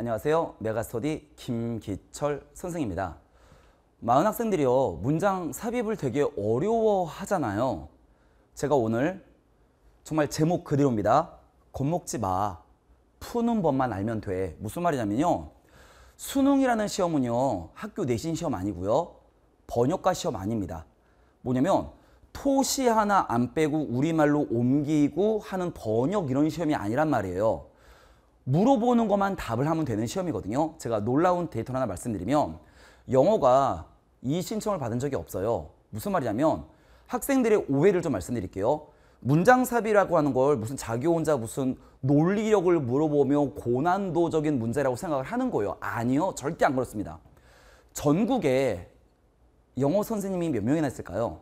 안녕하세요. 메가스터디 김기철 선생입니다. 많은 학생들이요. 문장 삽입을 되게 어려워하잖아요. 제가 오늘 정말 제목 그대로입니다. 겁먹지 마. 푸는 법만 알면 돼. 무슨 말이냐면요. 수능이라는 시험은요. 학교 내신 시험 아니고요. 번역가 시험 아닙니다. 뭐냐면 토시 하나 안 빼고 우리말로 옮기고 하는 번역 이런 시험이 아니란 말이에요. 물어보는 것만 답을 하면 되는 시험이거든요. 제가 놀라운 데이터 하나 말씀드리면 영어가 이 신청을 받은 적이 없어요. 무슨 말이냐면 학생들의 오해를 좀 말씀드릴게요. 문장삽이라고 하는 걸 무슨 자기 혼자 무슨 논리력을 물어보며 고난도적인 문제라고 생각을 하는 거예요. 아니요. 절대 안 그렇습니다. 전국에 영어 선생님이 몇 명이나 있을까요?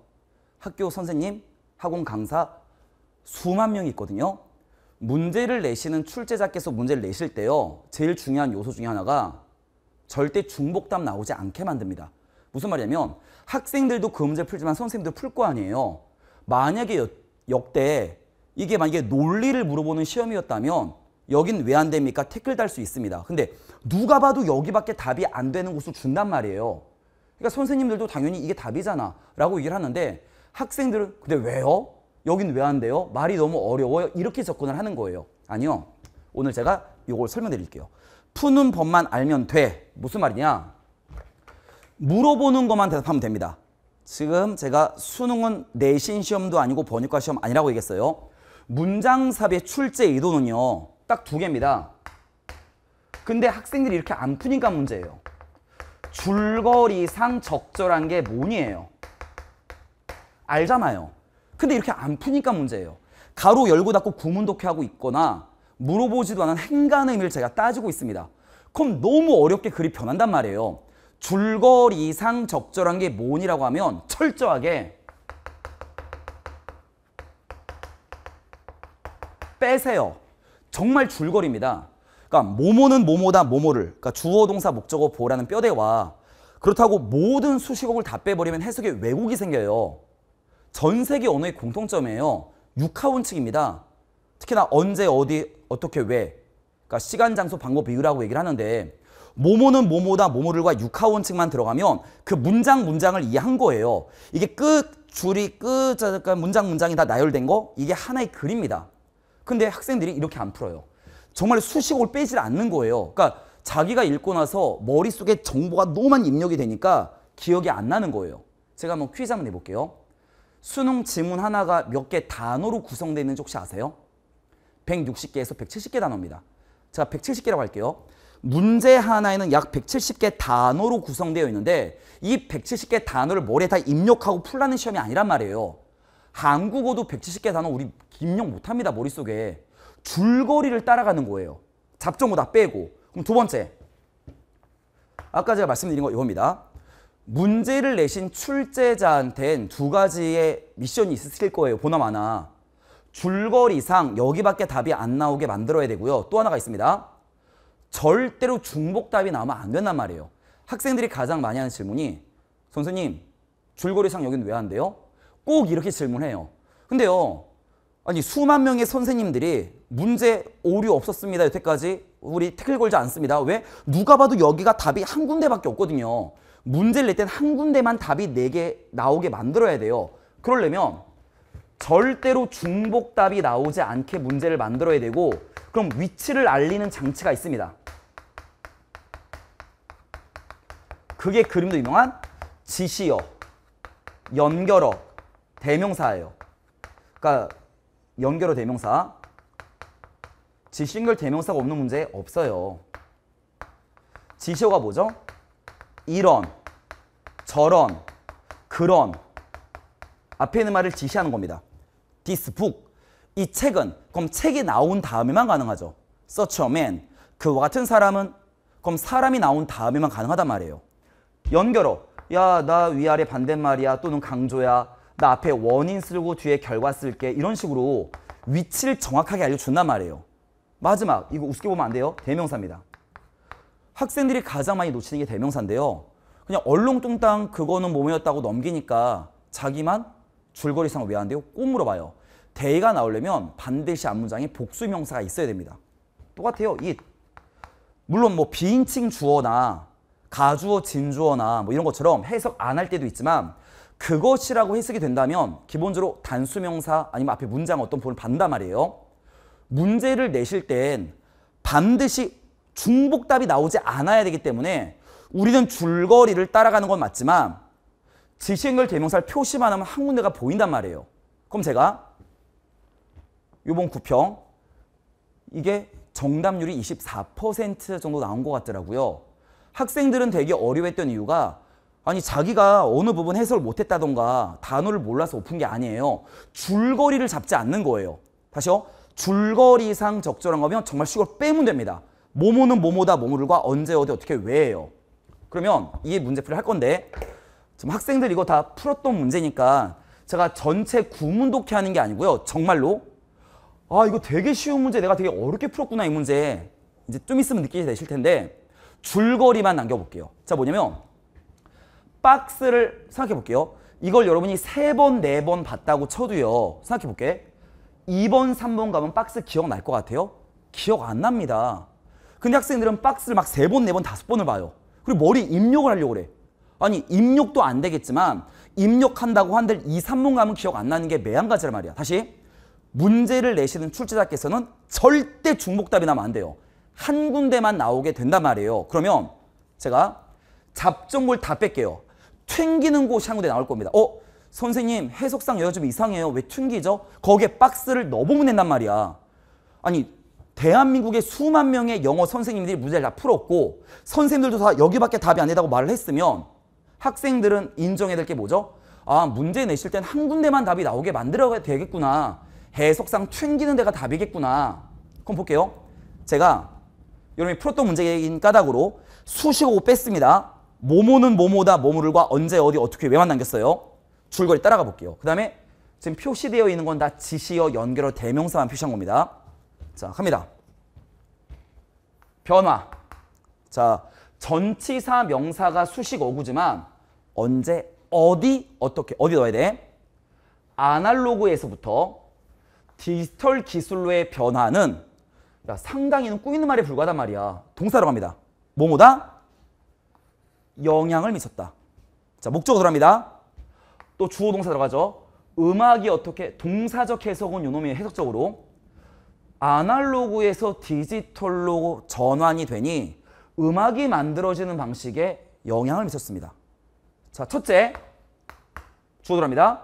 학교 선생님, 학원 강사 수만 명이 있거든요. 문제를 내시는 출제자께서 문제를 내실 때요. 제일 중요한 요소 중에 하나가 절대 중복답 나오지 않게 만듭니다. 무슨 말이냐면 학생들도 그 문제 풀지만 선생님도 풀 거 아니에요. 만약에 역대 이게 만약에 논리를 물어보는 시험이었다면 여긴 왜 안 됩니까? 태클 달 수 있습니다. 근데 누가 봐도 여기밖에 답이 안 되는 곳을 준단 말이에요. 그러니까 선생님들도 당연히 이게 답이잖아 라고 얘기를 하는데 학생들은 근데 왜요? 여긴 왜 안 돼요? 말이 너무 어려워요. 이렇게 접근을 하는 거예요. 아니요. 오늘 제가 이걸 설명드릴게요. 푸는 법만 알면 돼. 무슨 말이냐? 물어보는 것만 대답하면 됩니다. 지금 제가 수능은 내신 시험도 아니고 번역과 시험 아니라고 얘기했어요. 문장삽의 출제 의도는요. 딱 두 개입니다. 근데 학생들이 이렇게 안 푸니까 문제예요. 줄거리상 적절한 게 뭐니에요. 알잖아요. 근데 이렇게 안 푸니까 문제예요. 가로 열고 닫고 구문독해하고 있거나 물어보지도 않은 행간의 의미를 제가 따지고 있습니다. 그럼 너무 어렵게 글이 변한단 말이에요. 줄거리 이상 적절한 게 뭔이라고 하면 철저하게 빼세요. 정말 줄거리입니다. 그러니까 모모는 모모다 모모를 그러니까 주어 동사 목적어 보라는 뼈대와 그렇다고 모든 수식어를 다 빼버리면 해석에 왜곡이 생겨요. 전 세계 언어의 공통점이에요. 6하원칙입니다. 특히나 언제 어디 어떻게 왜 그러니까 시간 장소 방법 비유라고 얘기를 하는데 모모는 모모다 모모를과 6하원칙만 들어가면 그 문장 문장을 이해한 거예요. 이게 끝 줄이 끝 문장 문장이 다 나열된 거 이게 하나의 글입니다. 근데 학생들이 이렇게 안 풀어요. 정말 수식어를 빼질 않는 거예요. 그러니까 자기가 읽고 나서 머릿속에 정보가 너무 많이 입력이 되니까 기억이 안 나는 거예요. 제가 한번 퀴즈 한번 내볼게요. 수능 지문 하나가 몇 개 단어로 구성되어 있는지 혹시 아세요? 160개에서 170개 단어입니다. 제가 170개라고 할게요. 문제 하나에는 약 170개 단어로 구성되어 있는데 이 170개 단어를 머리에 다 입력하고 풀라는 시험이 아니란 말이에요. 한국어도 170개 단어 우리 입력 못합니다. 머릿속에. 줄거리를 따라가는 거예요. 잡종보다 빼고. 그럼 두 번째. 아까 제가 말씀드린 거 이겁니다. 문제를 내신 출제자한텐 두 가지의 미션이 있을 거예요. 보나마나. 줄거리상 여기밖에 답이 안 나오게 만들어야 되고요. 또 하나가 있습니다. 절대로 중복 답이 나오면 안 된단 말이에요. 학생들이 가장 많이 하는 질문이 선생님 줄거리상 여긴 왜 안 돼요? 꼭 이렇게 질문해요. 근데요. 아니 수만 명의 선생님들이 문제 오류 없었습니다. 여태까지 우리 태클 걸지 않습니다. 왜? 누가 봐도 여기가 답이 한 군데밖에 없거든요. 문제를 낼 땐 한 군데만 답이 네 개 나오게 만들어야 돼요. 그러려면 절대로 중복 답이 나오지 않게 문제를 만들어야 되고 그럼 위치를 알리는 장치가 있습니다. 그게 그림도 유명한 지시어, 연결어, 대명사예요. 그러니까 연결어 대명사, 지신글 대명사가 없는 문제 없어요. 지시어가 뭐죠? 이런, 저런, 그런 앞에 있는 말을 지시하는 겁니다. This book, 이 책은 그럼 책이 나온 다음에만 가능하죠. Such a man, 그와 같은 사람은 그럼 사람이 나온 다음에만 가능하단 말이에요. 연결어, 야나 위아래 반대말이야 또는 강조야 나 앞에 원인 쓰고 뒤에 결과 쓸게 이런 식으로 위치를 정확하게 알려준단 말이에요. 마지막 이거 우습게 보면 안 돼요. 대명사입니다. 학생들이 가장 많이 놓치는 게 대명사인데요. 그냥 얼렁뚱땅 그거는 몸이었다고 넘기니까 자기만 줄거리상 왜 안 돼요? 꼭 물어봐요. 대가 나오려면 반드시 앞문장에 복수명사가 있어야 됩니다. 똑같아요. 이 물론 뭐 비인칭 주어나 가주어, 진주어나 뭐 이런 것처럼 해석 안 할 때도 있지만 그것이라고 해석이 된다면 기본적으로 단수명사 아니면 앞에 문장 어떤 부분을 반단 말이에요. 문제를 내실 땐 반드시 중복답이 나오지 않아야 되기 때문에 우리는 줄거리를 따라가는 건 맞지만 지시행렬 대명사를 표시만 하면 한 군데가 보인단 말이에요. 그럼 제가 요번 구평 이게 정답률이 24% 정도 나온 것 같더라고요. 학생들은 되게 어려워했던 이유가 아니 자기가 어느 부분 해설 못했다던가 단어를 몰라서 오픈 게 아니에요. 줄거리를 잡지 않는 거예요. 다시요. 줄거리상 적절한 거면 정말 시골 빼면 됩니다. 모모는 모모다 모모들과 언제 어디 어떻게 왜예요. 그러면 이 문제풀이 할 건데 지금 학생들 이거 다 풀었던 문제니까 제가 전체 구문 독해하는 게 아니고요. 정말로 아 이거 되게 쉬운 문제 내가 되게 어렵게 풀었구나 이 문제 이제 좀 있으면 느끼게 되실 텐데 줄거리만 남겨볼게요. 자 뭐냐면 박스를 생각해볼게요. 이걸 여러분이 세 번 네번 네 봤다고 쳐도요. 생각해볼게. 2번, 3번 가면 박스 기억날 것 같아요? 기억 안 납니다. 근데 학생들은 박스를 막 세 번 네 번 다섯 번을 봐요. 그리고 머리 입력을 하려고 그래. 아니 입력도 안 되겠지만 입력한다고 한들 이 산문 가면 기억 안 나는 게 매한가지란 말이야. 다시 문제를 내시는 출제자께서는 절대 중복답이 나면 안 돼요. 한 군데만 나오게 된단 말이에요. 그러면 제가 잡종물 다 뺄게요. 튕기는 곳이 한 군데 나올 겁니다. 어? 선생님 해석상 여기가 좀 이상해요. 왜 튕기죠? 거기에 박스를 넣어보면 된단 말이야. 아니 대한민국의 수만 명의 영어 선생님들이 문제를 다 풀었고 선생님들도 다 여기밖에 답이 안 된다고 말을 했으면 학생들은 인정해야 될 게 뭐죠? 아 문제 내실 땐 한 군데만 답이 나오게 만들어야 되겠구나. 해석상 튕기는 데가 답이겠구나. 그럼 볼게요. 제가 여러분이 풀었던 문제인 까닭으로 수식어 뺐습니다. 모모는 모모다 모모를과 언제 어디 어떻게 왜만 남겼어요. 줄거리 따라가 볼게요. 그 다음에 지금 표시되어 있는 건 다 지시어 연결어 대명사만 표시한 겁니다. 자, 갑니다. 변화. 자, 전치사 명사가 수식 어구지만 언제 어디 어떻게 어디 넣어야 돼? 아날로그에서부터 디지털 기술로의 변화는 상당히는 꾸이는 말에 불과하단 말이야. 동사로 갑니다. 뭐뭐다? 영향을 미쳤다. 자, 목적어 들어갑니다. 또 주어 동사 들어가죠. 음악이 어떻게 동사적 해석은 요놈이 해석적으로 아날로그에서 디지털로 전환이 되니 음악이 만들어지는 방식에 영향을 미쳤습니다. 자, 첫째, 주어들합니다.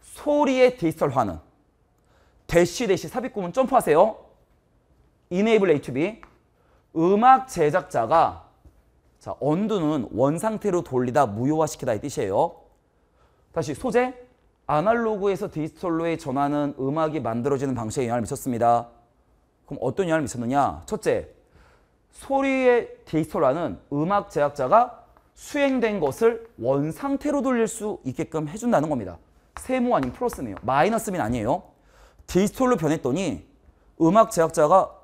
소리의 디지털화는 대시 대시 삽입구문 점프하세요. 이네이블 A2B 음악 제작자가 자, 언두는 원상태로 돌리다 무효화시키다 이 뜻이에요. 다시 소재, 아날로그에서 디지털로의 전환은 음악이 만들어지는 방식에 영향을 미쳤습니다. 그럼 어떤 영향을 미쳤느냐? 첫째, 소리의 디지털화는 음악 제작자가 수행된 것을 원상태로 돌릴 수 있게끔 해준다는 겁니다. 세모 아닌 플러스네요. 마이너스는 아니에요. 디지털로 변했더니 음악 제작자가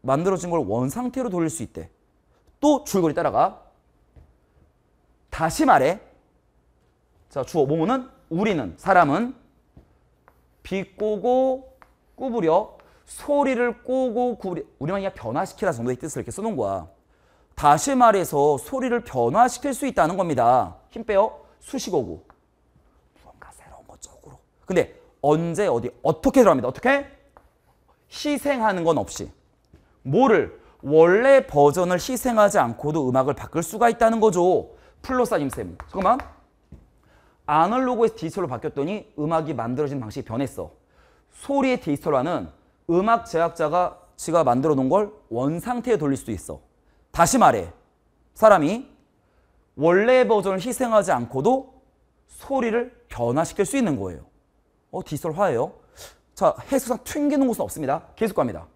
만들어진 걸 원상태로 돌릴 수 있대. 또 줄거리 따라가. 다시 말해. 자, 주어 모모는 우리는 사람은 비꼬고 꾸부려 소리를 꼬고 구부려 우리말이야 변화시키라 정도의 뜻을 이렇게 쓰는 거야. 다시 말해서 소리를 변화시킬 수 있다는 겁니다. 힘 빼요. 수식어고. 무가 새로운 것 쪽으로. 근데 언제 어디 어떻게 들어갑니다. 어떻게? 희생하는 건 없이. 뭐를? 원래 버전을 희생하지 않고도 음악을 바꿀 수가 있다는 거죠. 플로사님 쌤. 잠깐만. 아날로그에서 디지털로 바뀌었더니 음악이 만들어진 방식이 변했어. 소리의 디지털화는 음악 제작자가 지가 만들어 놓은 걸 원상태에 돌릴 수도 있어. 다시 말해 사람이 원래 의 버전을 희생하지 않고도 소리를 변화시킬 수 있는 거예요. 어, 디지털화예요. 자, 해수상 튕기는 곳은 없습니다. 계속 갑니다.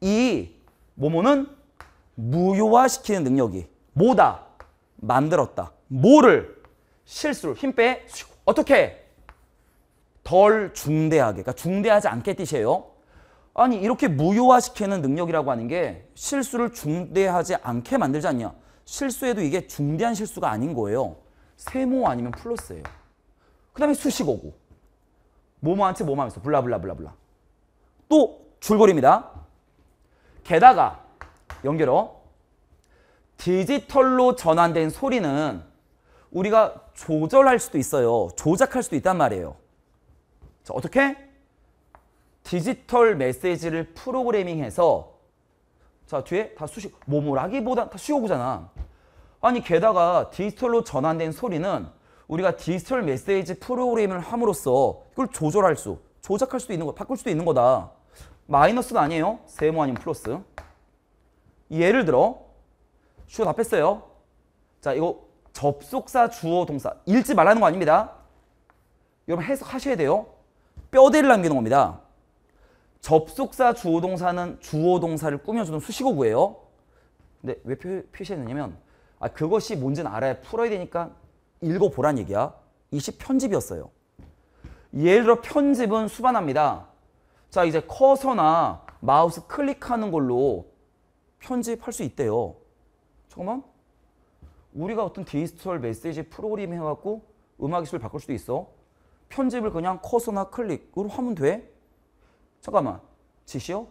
이 모모는 무효화시키는 능력이 뭐다? 만들었다. 뭐를? 실수로 힘 빼. 어떻게? 덜 중대하게. 그러니까 중대하지 않게 뛰세요. 아니 이렇게 무효화시키는 능력이라고 하는 게 실수를 중대하지 않게 만들지 않냐. 실수해도 이게 중대한 실수가 아닌 거예요. 세모 아니면 플러스예요. 그 다음에 수식어고. 뭐뭐한테 뭐뭐하면서 블라블라블라블라. 또 줄거리입니다. 게다가 연결어 디지털로 전환된 소리는 우리가 조절할 수도 있어요. 조작할 수도 있단 말이에요. 자, 어떻게? 디지털 메시지를 프로그래밍해서 자, 뒤에 다 수식, 뭐뭐라기보다 다 수요구잖아. 아니, 게다가 디지털로 전환된 소리는 우리가 디지털 메시지 프로그램을 함으로써 이걸 조절할 수, 조작할 수도 있는 거, 바꿀 수도 있는 거다. 마이너스는 아니에요. 세모 아니면 플러스. 예를 들어, 슛 앞에 어요 자, 이거 접속사 주어 동사 읽지 말라는 거 아닙니다. 여러분 해석하셔야 돼요. 뼈대를 남기는 겁니다. 접속사 주어 동사는 주어 동사를 꾸며주는 수식어구예요. 근데 왜 표, 시했느냐면 아, 그것이 뭔지는 알아야 풀어야 되니까 읽어보란 얘기야. 이 시 편집이었어요. 예를 들어 편집은 수반합니다. 자 이제 커서나 마우스 클릭하는 걸로 편집할 수 있대요. 잠깐만 우리가 어떤 디지털 메시지 프로그램 해갖고 음악 기술을 바꿀 수도 있어. 편집을 그냥 커서나 클릭으로 하면 돼. 잠깐만. 지시요?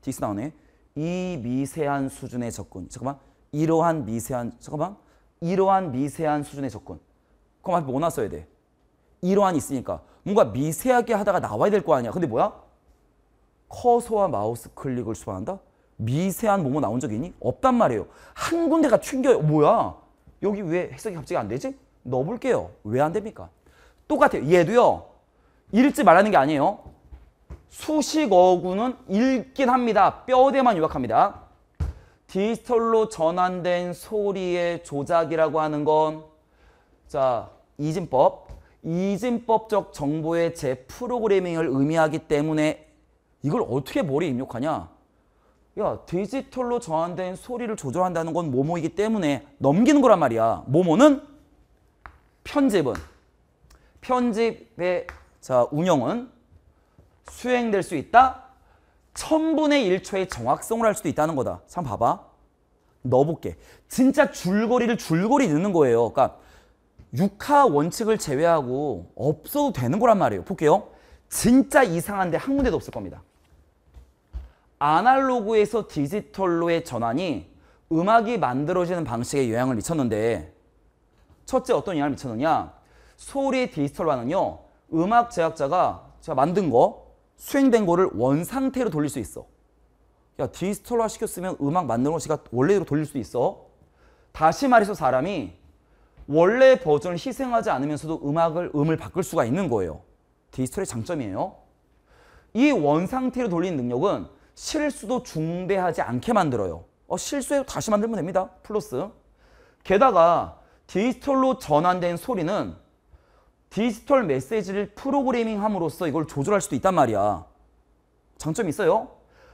디스 나오네. 이 미세한 수준의 접근. 잠깐만. 이러한 미세한 잠깐만. 이러한 미세한 수준의 접근. 그럼 앞에 뭐 났어야 돼? 이러한 있으니까 뭔가 미세하게 하다가 나와야 될 거 아니야. 근데 뭐야? 커서와 마우스 클릭을 수반한다? 미세한 뭐뭐 나온 적이 있니? 없단 말이에요. 한 군데가 튕겨요. 뭐야? 여기 왜 해석이 갑자기 안 되지? 넣어볼게요. 왜 안 됩니까? 똑같아요. 얘도요. 읽지 말라는 게 아니에요. 수식어구는 읽긴 합니다. 뼈대만 유약합니다 디지털로 전환된 소리의 조작이라고 하는 건 자, 이진법. 이진법적 정보의 재프로그래밍을 의미하기 때문에 이걸 어떻게 머리에 입력하냐? 야 디지털로 저한된 소리를 조절한다는 건 모모이기 때문에 넘기는 거란 말이야. 모모는 편집은 편집의 자 운영은 수행될 수 있다. 천분의 1초의 정확성을 할 수도 있다는 거다. 참 봐봐. 넣어볼게. 진짜 줄거리를 줄거리 넣는 거예요. 그러니까 육하 원칙을 제외하고 없어도 되는 거란 말이에요. 볼게요. 진짜 이상한데 한 군데도 없을 겁니다. 아날로그에서 디지털로의 전환이 음악이 만들어지는 방식에 영향을 미쳤는데 첫째 어떤 영향을 미쳤느냐 소리 디지털화는요 음악 제작자가 제가 만든 거 수행된 거를 원상태로 돌릴 수 있어 야 디지털화 시켰으면 음악 만드는 거 제가 원래대로 돌릴 수 있어 다시 말해서 사람이 원래 버전을 희생하지 않으면서도 음악을 음을 바꿀 수가 있는 거예요 디지털의 장점이에요 이 원상태로 돌리는 능력은 실수도 중대하지 않게 만들어요. 어, 실수해도 다시 만들면 됩니다. 플러스. 게다가 디지털로 전환된 소리는 디지털 메시지를 프로그래밍함으로써 이걸 조절할 수도 있단 말이야. 장점이 있어요.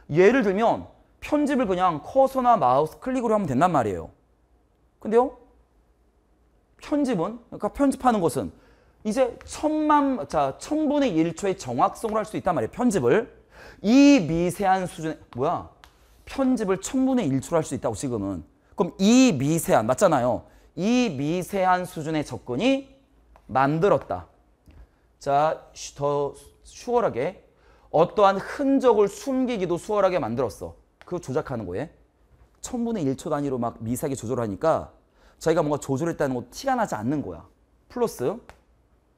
예를 들면 편집을 그냥 커서나 마우스 클릭으로 하면 된단 말이에요. 근데요. 편집은 그러니까 편집하는 것은 이제 천만 자 천분의 일초의 정확성을할 수 있단 말이에요. 편집을. 이 미세한 수준 의 뭐야? 편집을 천분의 일초로 할 수 있다고 지금은. 그럼 이 미세한 맞잖아요. 이 미세한 수준의 접근이 만들었다. 자, 더 수월하게 어떠한 흔적을 숨기기도 수월하게 만들었어. 그거 조작하는 거에. 천분의 일초 단위로 막 미세하게 조절하니까 자기가 뭔가 조절했다는 거 티가 나지 않는 거야. 플러스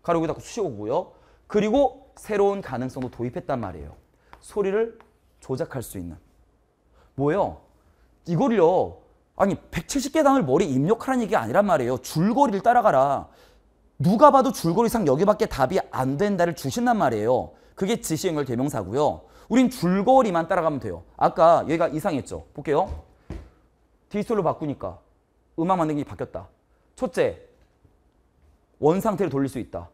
가로 여기 닫고 수식어고요. 그리고 새로운 가능성도 도입했단 말이에요. 소리를 조작할 수 있는. 뭐예요? 이걸요. 아니 170개 단을 머리 입력하라는 얘기가 아니란 말이에요. 줄거리를 따라가라. 누가 봐도 줄거리상 여기밖에 답이 안 된다를 주신단 말이에요. 그게 지시행을 대명사고요. 우린 줄거리만 따라가면 돼요. 아까 얘가 이상했죠. 볼게요. 디지털로 바꾸니까 음악 만드는게 바뀌었다. 첫째, 원 상태를 돌릴 수 있다.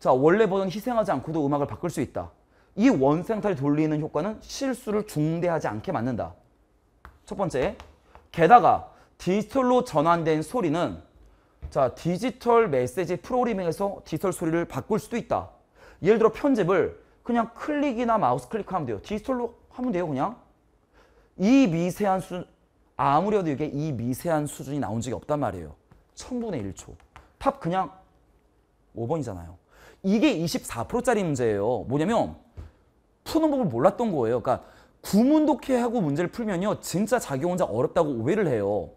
자, 원래 버전 희생하지 않고도 음악을 바꿀 수 있다. 이 원생태를 돌리는 효과는 실수를 중대하지 않게 막는다. 첫 번째, 게다가 디지털로 전환된 소리는 자 디지털 메시지 프로그래밍에서 디지털 소리를 바꿀 수도 있다. 예를 들어 편집을 그냥 클릭이나 마우스 클릭하면 돼요. 디지털로 하면 돼요 그냥. 이 미세한 수준 아무래도 이게 이 미세한 수준이 나온 적이 없단 말이에요. 1000분의 1초. 팝 그냥 5번이잖아요. 이게 24%짜리 문제예요. 뭐냐면 푸는 법을 몰랐던 거예요. 그러니까 구문독해 하고 문제를 풀면요. 진짜 자기 혼자 어렵다고 오해를 해요.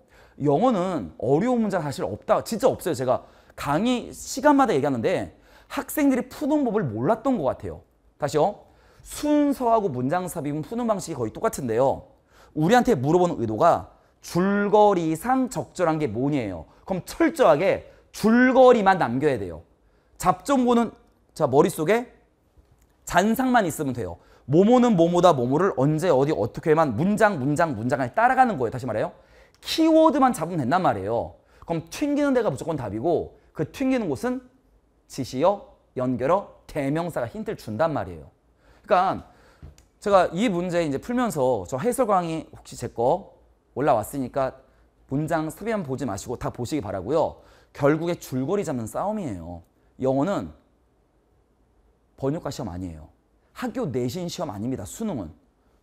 영어는 어려운 문제가 사실 없다. 진짜 없어요. 제가 강의 시간마다 얘기하는데 학생들이 푸는 법을 몰랐던 것 같아요. 다시요. 순서하고 문장 삽입은 푸는 방식이 거의 똑같은데요. 우리한테 물어보는 의도가 줄거리상 적절한 게 뭐니에요. 그럼 철저하게 줄거리만 남겨야 돼요. 잡정보는 자 머릿속에 잔상만 있으면 돼요. 모모는 모모다 모모를 언제 어디 어떻게만 문장 문장 문장을 따라가는 거예요. 다시 말해요. 키워드만 잡으면 된단 말이에요. 그럼 튕기는 데가 무조건 답이고 그 튕기는 곳은 지시어, 연결어, 대명사가 힌트를 준단 말이에요. 그러니까 제가 이 문제 이제 풀면서 저 해설 강의 혹시 제 거 올라왔으니까 문장 삽입만 보지 마시고 다 보시기 바라고요. 결국에 줄거리 잡는 싸움이에요. 영어는 번역과 시험 아니에요. 학교 내신 시험 아닙니다. 수능은.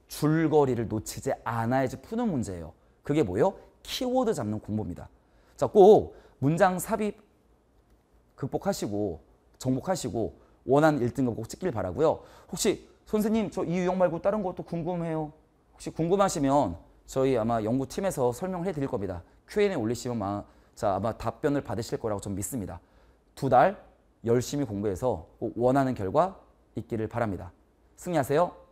줄거리를 놓치지 않아야지 푸는 문제예요. 그게 뭐예요? 키워드 잡는 공부입니다. 자, 꼭 문장 삽입 극복하시고 정복하시고 원하는 1등급 꼭 찍길 바라고요. 혹시 선생님 저 이 유형 말고 다른 것도 궁금해요. 혹시 궁금하시면 저희 아마 연구팀에서 설명을 해드릴 겁니다. Q&A 올리시면 마, 자, 아마 답변을 받으실 거라고 좀 믿습니다. 두달 열심히 공부해서 원하는 결과 있기를 바랍니다. 승리하세요.